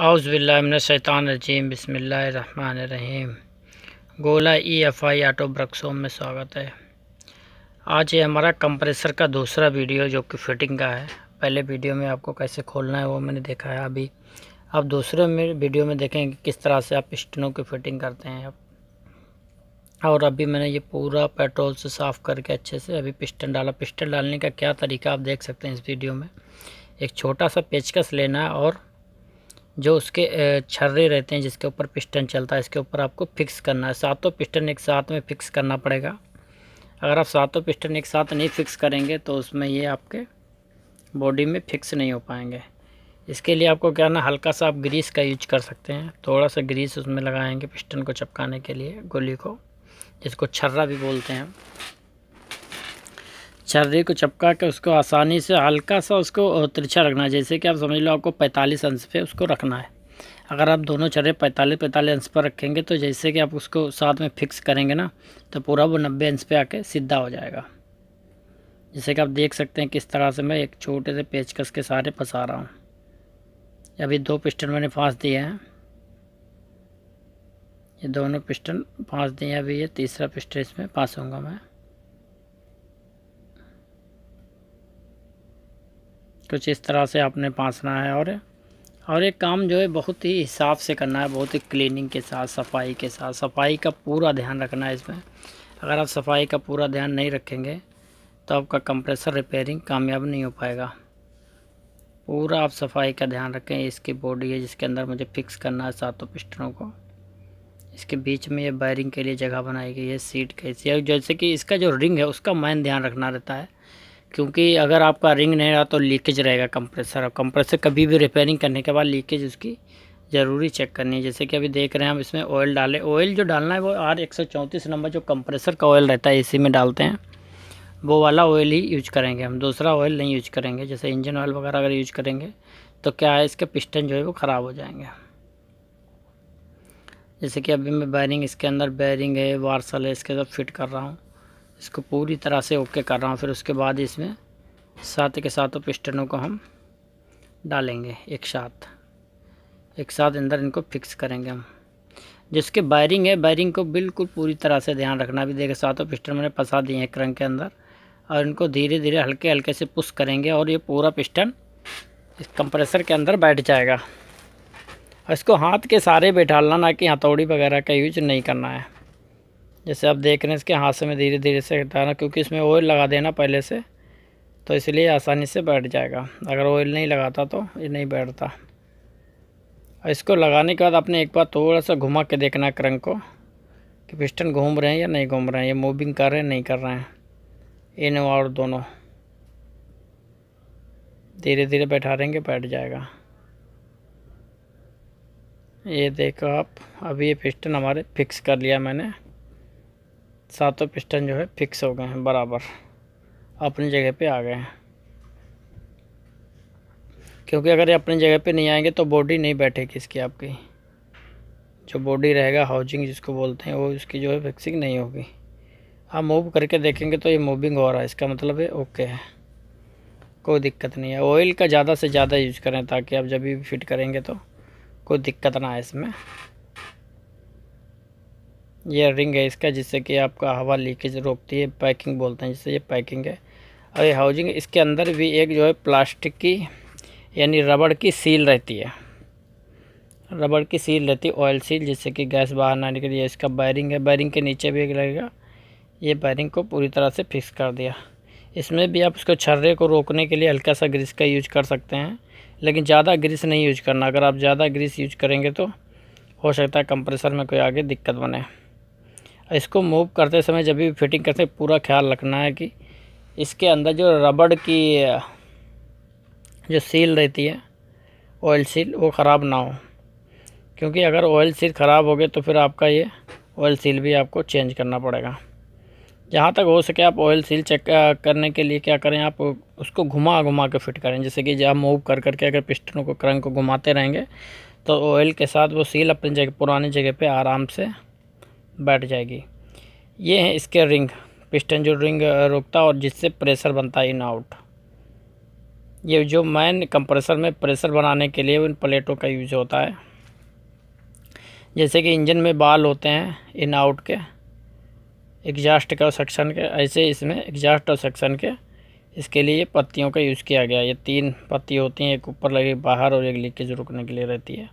आउज़बिल्लाशैतानरजीम बसमीम गोला E F I auto ब्रक्सोम में स्वागत है आज ये हमारा कंप्रेसर का दूसरा वीडियो जो कि फिटिंग का है पहले वीडियो में आपको कैसे खोलना है वो मैंने देखा है अभी आप दूसरे में वीडियो में देखें कि किस तरह से आप स्टनों की फ़िटिंग करते हैं आप और अभी मैंने ये पूरा पेट्रोल से साफ़ करके अच्छे से अभी पिस्टन डाला पिस्टन डालने का क्या तरीका आप देख सकते हैं इस वीडियो में एक छोटा सा पेचकस लेना है और जो उसके छर्रे रहते हैं जिसके ऊपर पिस्टन चलता है इसके ऊपर आपको फिक्स करना है सातों पिस्टन एक साथ में फिक्स करना पड़ेगा अगर आप सातों पिस्टन एक साथ नहीं फिक्स करेंगे तो उसमें ये आपके बॉडी में फिक्स नहीं हो पाएंगे इसके लिए आपको क्या ना हल्का सा आप ग्रीस का यूज कर सकते हैं थोड़ा सा ग्रीस उसमें लगाएंगे पिस्टन को चपकाने के लिए गोली को जिसको छर्रा भी बोलते हैं छर्रे को चपका के उसको आसानी से हल्का सा उसको तिरछा रखना है जैसे कि आप समझ लो आपको पैंतालीस अंश पे उसको रखना है अगर आप दोनों छर्रे पैंतालीस पैंतालीस अंश पर रखेंगे तो जैसे कि आप उसको साथ में फिक्स करेंगे ना तो पूरा वो नब्बे अंश पे आके सीधा हो जाएगा जैसे कि आप देख सकते हैं किस तरह से मैं एक छोटे से पेचकस के सहारे फंसा रहा हूँ अभी दो पिस्टन मैंने फांस दिए हैं ये दोनों पिस्टन फांस दिए हैं अभी ये तीसरा पिस्टन इसमें फांसूँगा मैं कुछ इस तरह से आपने पासना है और और एक काम जो है बहुत ही हिसाब से करना है बहुत ही क्लीनिंग के साथ सफाई के साथ सफाई का पूरा ध्यान रखना है इसमें अगर आप सफाई का पूरा ध्यान नहीं रखेंगे तो आपका कंप्रेसर रिपेयरिंग कामयाब नहीं हो पाएगा पूरा आप सफाई का ध्यान रखें इसकी बॉडी है जिसके अंदर मुझे फिक्स करना है सातों पिस्टनों को इसके बीच में ये बायरिंग के लिए जगह बनाई गई है सीट कैसी है जैसे कि इसका जो रिंग है उसका मैन ध्यान रखना रहता है क्योंकि अगर आपका रिंग नहीं रहा तो लीकेज रहेगा कंप्रेसर और कंप्रेसर कभी भी रिपेयरिंग करने के बाद लीकेज उसकी ज़रूरी चेक करनी है जैसे कि अभी देख रहे हैं हम इसमें ऑयल डाले ऑयल जो डालना है वो आर एक नंबर जो कंप्रेसर का ऑयल रहता है इसी में डालते हैं वो वाला ऑयल ही यूज करेंगे हम दूसरा ऑयल नहीं यूज करेंगे जैसे इंजन ऑयल वगैरह अगर यूज करेंगे तो क्या है इसके पिस्टन जो है वो ख़राब हो जाएंगे जैसे कि अभी मैं बैरिंग इसके अंदर बैरिंग है वार्सल है इसके अंदर फिट कर रहा हूँ इसको पूरी तरह से ओके कर रहा हूँ फिर उसके बाद इसमें साथ के साथ पिस्टनों को हम डालेंगे एक साथ एक साथ अंदर इनको फिक्स करेंगे हम जिसके बायरिंग है वायरिंग को बिल्कुल पूरी तरह से ध्यान रखना भी देगा सातों पिस्टन मैंने फंसा दिए हैं एक रंग के अंदर और इनको धीरे धीरे हल्के हल्के से पुश करेंगे और ये पूरा पिस्टन इस कंप्रेसर के अंदर बैठ जाएगा और इसको हाथ के सारे बैठालना ना कि हथौड़ी वगैरह का यूज नहीं करना है जैसे आप देख रहे हैं इसके हाथ से मैं धीरे धीरे से हटाना क्योंकि इसमें ऑयल लगा देना पहले से तो इसलिए आसानी से बैठ जाएगा अगर ऑयल नहीं लगाता तो ये नहीं बैठता और इसको लगाने के बाद आपने एक बार थोड़ा सा घुमा के देखना क्रंक को कि पिस्टन घूम रहे हैं या नहीं घूम रहे हैं ये मूविंग कर रहे हैं नहीं कर रहे हैं इन और दोनों धीरे धीरे बैठा रहेंगे बैठ जाएगा ये देखो आप अभी ये पिस्टन हमारे फिक्स कर लिया मैंने सातों पिस्टन जो है फिक्स हो गए हैं बराबर अपनी जगह पे आ गए हैं क्योंकि अगर ये अपनी जगह पे नहीं आएंगे तो बॉडी नहीं बैठेगी इसकी आपकी जो बॉडी रहेगा हाउजिंग जिसको बोलते हैं वो इसकी जो है फिक्सिंग नहीं होगी आप मूव करके देखेंगे तो ये मूविंग हो रहा है इसका मतलब है ओके है कोई दिक्कत नहीं है ऑयल का ज़्यादा से ज़्यादा यूज करें ताकि आप जब भी फिट करेंगे तो कोई दिक्कत ना आए इसमें ये रिंग है इसका जिससे कि आपका हवा लीकेज रोकती है पैकिंग बोलते हैं जिससे ये पैकिंग है और ये हाउजिंग इसके अंदर भी एक जो है प्लास्टिक की यानी रबड़ की सील रहती है रबड़ की सील रहती है ऑयल सील जिससे कि गैस बाहर ना निकल ये इसका बैरिंग है बैरिंग के नीचे भी एक लगेगा ये बैरिंग को पूरी तरह से फिक्स कर दिया इसमें भी आप उसको छर्रे को रोकने के लिए हल्का सा ग्रीस का यूज कर सकते हैं लेकिन ज़्यादा ग्रीस नहीं यूज करना अगर आप ज़्यादा ग्रीस यूज करेंगे तो हो सकता है कंप्रेसर में कोई आगे दिक्कत बने इसको मूव करते समय जब भी फिटिंग करते पूरा ख्याल रखना है कि इसके अंदर जो रबड़ की जो सील रहती है ऑयल सील वो ख़राब ना हो क्योंकि अगर ऑयल सील ख़राब हो गए तो फिर आपका ये ऑयल सील भी आपको चेंज करना पड़ेगा जहाँ तक हो सके आप ऑयल सील चेक करने के लिए क्या करें आप उसको घुमा घुमा के फिट करें जैसे कि जब मूव कर करके अगर पिस्टनों को क्रंक को घुमाते रहेंगे तो ऑयल के साथ वो सील अपनी जगह पुरानी जगह पे आराम से बैठ जाएगी ये हैं इसके रिंग पिस्टन जो रिंग रोकता और जिससे प्रेशर बनता है इन आउट ये जो मैन कंप्रेसर में प्रेशर बनाने के लिए उन प्लेटों का यूज होता है जैसे कि इंजन में बाल होते हैं इन आउट के एग्जास्ट का और सेक्शन के ऐसे इसमें एग्जास्ट और सेक्शन के इसके लिए पत्तियों का यूज़ किया गया ये तीन पत्ती होती हैं एक ऊपर लगी बाहर और एक लीकेज रुकने के लिए रहती है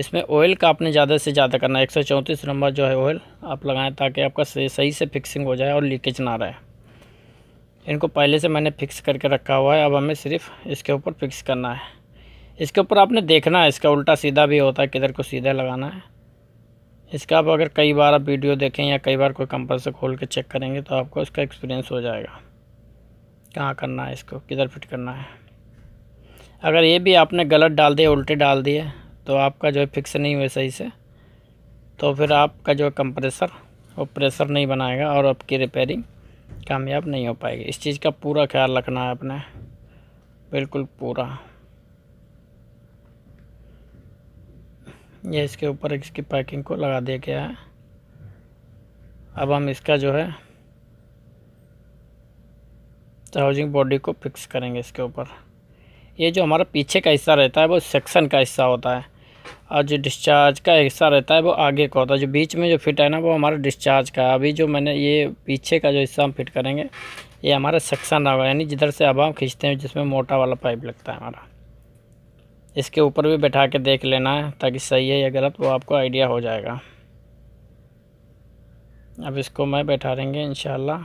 इसमें ऑयल का आपने ज़्यादा से ज़्यादा करना है एक नंबर जो है ऑयल आप लगाएं ताकि आपका सही से फिक्सिंग हो जाए और लीकेज ना रहे इनको पहले से मैंने फिक्स करके रखा हुआ है अब हमें सिर्फ इसके ऊपर फिक्स करना है इसके ऊपर आपने देखना है इसका उल्टा सीधा भी होता है किधर को सीधा लगाना है इसका आप अगर कई बार आप वीडियो देखें या कई बार कोई कंप्रेसर खोल के चेक करेंगे तो आपको इसका एक्सपीरियंस हो जाएगा कहाँ करना है इसको किधर फिट करना है अगर ये भी आपने गलत डाल दिए उल्टे डाल दिए तो आपका जो है फिक्स नहीं हुए सही से तो फिर आपका जो कंप्रेसर वो प्रेशर नहीं बनाएगा और आपकी रिपेयरिंग कामयाब नहीं हो पाएगी इस चीज़ का पूरा ख्याल रखना है अपने बिल्कुल पूरा ये इसके ऊपर इसकी पैकिंग को लगा दिया गया है अब हम इसका जो है हाउजिंग बॉडी को फिक्स करेंगे इसके ऊपर ये जो हमारा पीछे का हिस्सा रहता है वो सेक्शन का हिस्सा होता है और जो डिस्चार्ज का हिस्सा रहता है वो आगे का होता है जो बीच में जो फिट है ना वो हमारा डिस्चार्ज का है अभी जो मैंने ये पीछे का जो हिस्सा हम फिट करेंगे ये हमारा सक्सन होगा यानी जिधर से हवा हम खींचते हैं जिसमें मोटा वाला पाइप लगता है हमारा इसके ऊपर भी बैठा के देख लेना है ताकि सही है या गलत वो आपको आइडिया हो जाएगा अब इसको मैं बैठा देंगे इन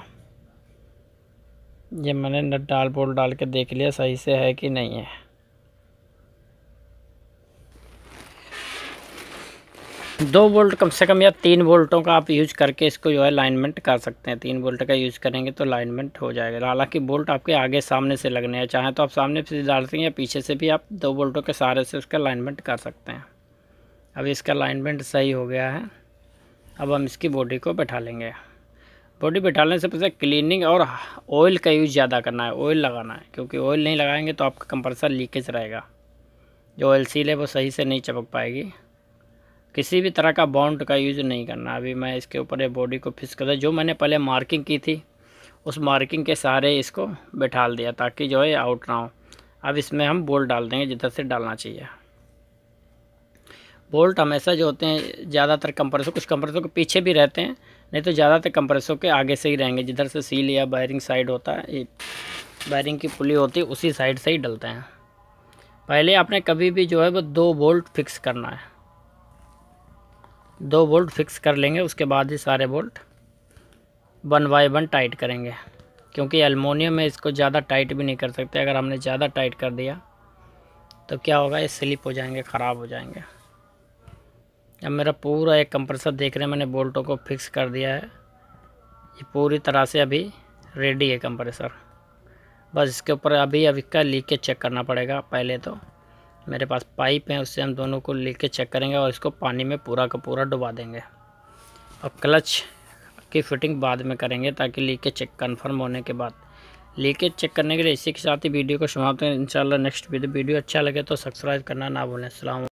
ये मैंने नट डाल बोल डाल के देख लिया सही से है कि नहीं है दो वोल्ट कम से कम या तीन वोल्टों का आप यूज करके इसको जो है लाइनमेंट कर सकते हैं तीन वोल्ट का यूज़ करेंगे तो लाइनमेंट हो जाएगा हालांकि बोल्ट आपके आगे सामने से लगने हैं चाहें तो आप सामने से डाल सकें या पीछे से भी आप दो वोल्टों के सहारे से उसका लाइनमेंट कर सकते हैं अब इसका लाइनमेंट सही हो गया है अब हम इसकी बॉडी को बैठा लेंगे बॉडी बैठाने से पहले क्लीनिंग और ऑयल का यूज़ ज़्यादा करना है ऑयल लगाना है क्योंकि ऑयल नहीं लगाएंगे तो आपका कंप्रेसर लीकेज रहेगा जो ऑयल सील है वो सही से नहीं चमक पाएगी किसी भी तरह का बॉन्ड का यूज़ नहीं करना अभी मैं इसके ऊपर बॉडी को फिक्स कर जो मैंने पहले मार्किंग की थी उस मार्किंग के सहारे इसको बैठा दिया ताकि जो है आउट ना हो अब इसमें हम बोल्ट डाल देंगे जिधर से डालना चाहिए बोल्ट हमेशा जो होते हैं ज़्यादातर कंप्रेसर कुछ कंप्रेसर के पीछे भी रहते हैं नहीं तो ज़्यादातर कंप्रेसर के आगे से ही रहेंगे जिधर से सील या बायरिंग साइड होता है बायरिंग की पुली होती है उसी साइड से ही डलते हैं पहले आपने कभी भी जो है वो दो बोल्ट फिक्स करना है दो बोल्ट फिक्स कर लेंगे उसके बाद ही सारे bolt one by one tight करेंगे क्योंकि अल्मोनियम में इसको ज़्यादा टाइट भी नहीं कर सकते अगर हमने ज़्यादा टाइट कर दिया तो क्या होगा ये स्लिप हो जाएंगे ख़राब हो जाएंगे अब मेरा पूरा एक कंप्रेसर देख रहे हैं मैंने बोल्टों को फिक्स कर दिया है ये पूरी तरह से अभी रेडी है कंप्रेसर बस इसके ऊपर अभी अभी का लीकेज चेक करना पड़ेगा पहले तो मेरे पास पाइप है उससे हम दोनों को लेके चेक करेंगे और इसको पानी में पूरा का पूरा डुबा देंगे और क्लच की फिटिंग बाद में करेंगे ताकि लीकेज चेक कन्फर्म होने के बाद लीकेज चेक करने के लिए इसी के साथ ही वीडियो को समाप्त करें इंशाल्लाह नेक्स्ट वीडियो अच्छा लगे तो सब्सक्राइब करना ना भूलें अल्लाम